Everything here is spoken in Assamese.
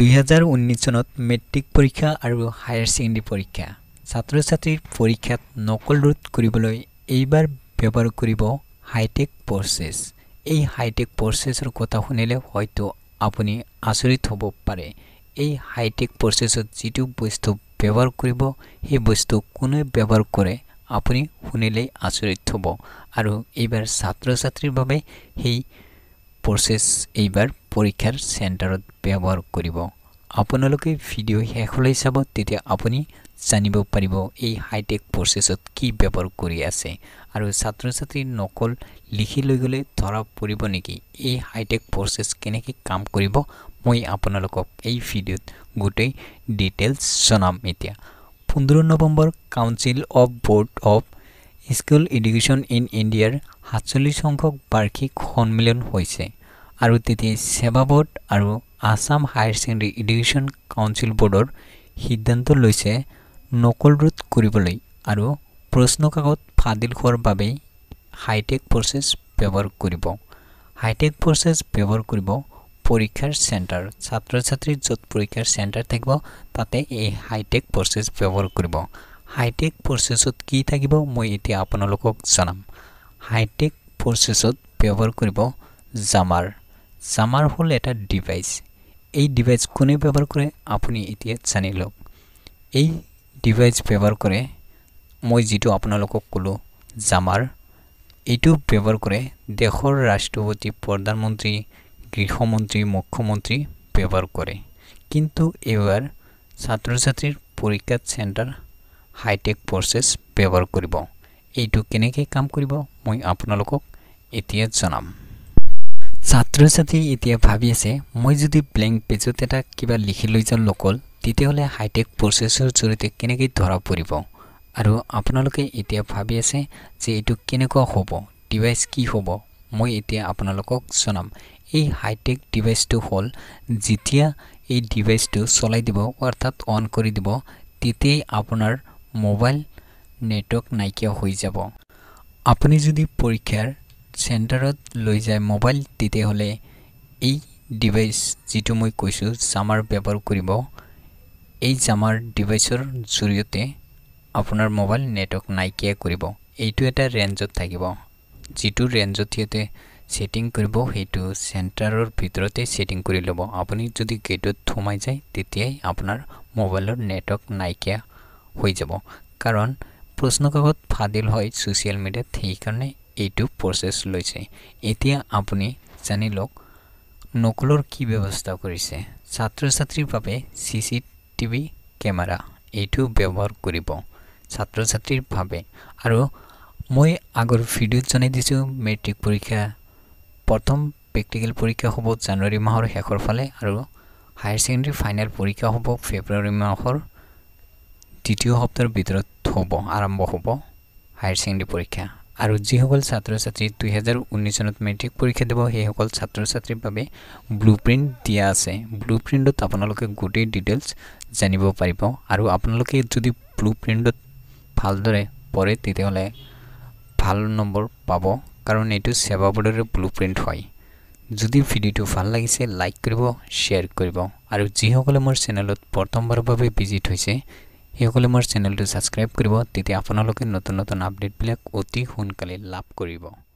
দুহেজাৰ ঊনৈছ চনত মেট্ৰিক পৰীক্ষা আৰু হায়াৰ ছেকেণ্ডেৰী পৰীক্ষা ছাত্ৰ ছাত্ৰীৰ পৰীক্ষাত নকল ৰোধ কৰিবলৈ এইবাৰ ব্যৱহাৰ কৰিব হাইটেক প্ৰচেছ এই হাইটেক প্ৰচেছৰ কথা শুনিলে হয়তো আপুনি আচৰিত হ'ব পাৰে এই হাইটেক প্ৰচেছত যিটো বস্তু ব্যৱহাৰ কৰিব সেই বস্তু কোনে ব্যৱহাৰ কৰে আপুনি শুনিলেই আচৰিত হ'ব আৰু এইবাৰ ছাত্ৰ ছাত্ৰীৰ বাবে সেই প্ৰচেছ এইবাৰ পৰীক্ষাৰ চেণ্টাৰত ব্যৱহাৰ কৰিব আপোনালোকে ভিডিঅ' শেষলৈ চাব তেতিয়া আপুনি জানিব পাৰিব এই হাইটেক প্ৰচেছত কি ব্যৱহাৰ কৰি আছে আৰু ছাত্ৰ ছাত্ৰীৰ নকল লিখি লৈ গ'লে ধৰা পৰিব নেকি এই হাইটেক প্ৰচেছ কেনেকৈ কাম কৰিব মই আপোনালোকক এই ভিডিঅ'ত গোটেই ডিটেইলছ জনাম এতিয়া পোন্ধৰ November council of board of school education in ইণ্ডিয়াৰ সাতচল্লিছ সংখ্যক বাৰ্ষিক সন্মিলন হৈছে আৰু তেতিয়াই সেৱা বোৰ্ড আৰু Assam higher secondary education council বোৰ্ডৰ সিদ্ধান্ত লৈছে নকল ৰোধ কৰিবলৈ আৰু প্ৰশ্ন কাকত ফাদিল হোৱাৰ বাবেই হাইটেক প্ৰচেছ ব্যৱহাৰ কৰিব হাইটেক প্ৰচেছ ব্যৱহাৰ কৰিব পৰীক্ষাৰ চেণ্টাৰ ছাত্ৰ ছাত্ৰীৰ য'ত পৰীক্ষাৰ চেণ্টাৰ থাকিব তাতে এই হাইটেক প্ৰচেছ ব্যৱহাৰ কৰিব হাইটেক প্ৰচেছত কি থাকিব মই এতিয়া আপোনালোকক জনাম হাইটেক প্ৰচেছত ব্যৱহাৰ কৰিব জামাৰ জামাৰ হ'ল এটা ডিভাইচ এই ডিভাইচ কোনে ব্যৱহাৰ কৰে আপুনি এতিয়া জানি লওক এই ডিভাইচ ব্যৱহাৰ কৰে মই যিটো আপোনালোকক ক'লোঁ জামাৰ এইটো ব্যৱহাৰ কৰে দেশৰ ৰাষ্ট্ৰপতি প্ৰধানমন্ত্ৰী গৃহমন্ত্ৰী মুখ্যমন্ত্ৰী ব্যৱহাৰ কৰে কিন্তু এইবাৰ ছাত্ৰ ছাত্ৰীৰ পৰীক্ষাত চেণ্টাৰ হাইটেক প্ৰচেছ ব্যৱহাৰ কৰিব এইটো কেনেকৈ কাম কৰিব মই আপোনালোকক এতিয়া জনাম ছাত্ৰ ছাত্ৰী এতিয়া ভাবি আছে মই যদি ব্লেংক পেজত এটা কিবা লিখি লৈ যাওঁ নকল তেতিয়াহ'লে হাইটেক প্ৰচেছৰ জৰিয়তে কেনেকৈ ধৰা পৰিব আৰু আপোনালোকে এতিয়া ভাবি আছে যে এইটো কেনেকুৱা হ'ব ডিভাইচ কি হ'ব মই এতিয়া আপোনালোকক জনাম এই হাইটেক ডিভাইচটো হ'ল যেতিয়া এই ডিভাইচটো চলাই দিব অৰ্থাৎ অন কৰি দিব তেতিয়াই আপোনাৰ মোবাইল নেটৱৰ্ক নাইকিয়া হৈ যাব আপুনি যদি পৰীক্ষাৰ চেণ্টাৰত লৈ যায় মোবাইল তেতিয়াহ'লে এই ডিভাইচ যিটো মই কৈছোঁ জামাৰ ব্যৱহাৰ কৰিব এই জামাৰ ডিভাইচৰ জৰিয়তে আপোনাৰ মোবাইল নেটৱৰ্ক নাইকিয়া কৰিব এইটো এটা ৰেঞ্জত থাকিব যিটো ৰেঞ্জত সিহঁতে ছেটিং কৰিব সেইটো চেণ্টাৰৰ ভিতৰতে ছেটিং কৰি ল'ব আপুনি যদি গেটত সোমাই যায় তেতিয়াই আপোনাৰ মোবাইলৰ নেটৱৰ্ক নাইকিয়া হৈ যাব কাৰণ প্ৰশ্নকাকত ফাদিল হয় ছ'চিয়েল মিডিয়াত সেইকাৰণে এইটো প্ৰচেছ লৈছে এতিয়া আপুনি জানি লওক নকলৰ কি ব্যৱস্থা কৰিছে ছাত্ৰ ছাত্ৰীৰ বাবে চি চি টিভি কেমেৰা এইটো ব্যৱহাৰ কৰিব ছাত্ৰ ছাত্ৰীৰ বাবে আৰু মই আগৰ ভিডিঅ'ত জনাই দিছোঁ মেট্ৰিক পৰীক্ষা প্ৰথম প্ৰেক্টিকেল পৰীক্ষা হ'ব জানুৱাৰী মাহৰ শেষৰ ফালে আৰু হায়াৰ ছেকেণ্ডেৰী ফাইনেল পৰীক্ষা হ'ব ফেব্ৰুৱাৰী মাহৰ দ্বিতীয় সপ্তাহৰ ভিতৰত হ'ব আৰম্ভ হ'ব হায়াৰ ছেকেণ্ডেৰী পৰীক্ষা আৰু যিসকল ছাত্ৰ ছাত্ৰী দুহেজাৰ ঊনৈছ চনত মেট্ৰিক পৰীক্ষা দিব সেইসকল ছাত্ৰ ছাত্ৰীৰ বাবে ব্লু প্ৰিণ্ট দিয়া আছে ব্লু প্ৰিণ্টত আপোনালোকে গোটেই ডিটেইলছ জানিব পাৰিব আৰু আপোনালোকে যদি ব্লু প্ৰিণ্টত ভালদৰে পৰে তেতিয়াহ'লে ভাল নম্বৰ পাব কাৰণ এইটো সেৱা বোৰ্ডৰে ব্লু প্ৰিণ্ট হয় যদি ভিডিঅ'টো ভাল লাগিছে লাইক কৰিব শ্বেয়াৰ কৰিব আৰু যিসকলে মোৰ চেনেলত প্ৰথমবাৰৰ বাবে ভিজিট হৈছে সেইসকলে মোৰ চেনেলটো ছাবস্ক্ৰাইব কৰিব তেতিয়া আপোনালোকে নতুন নতুন আপডেটবিলাক অতি সোনকালে লাভ কৰিব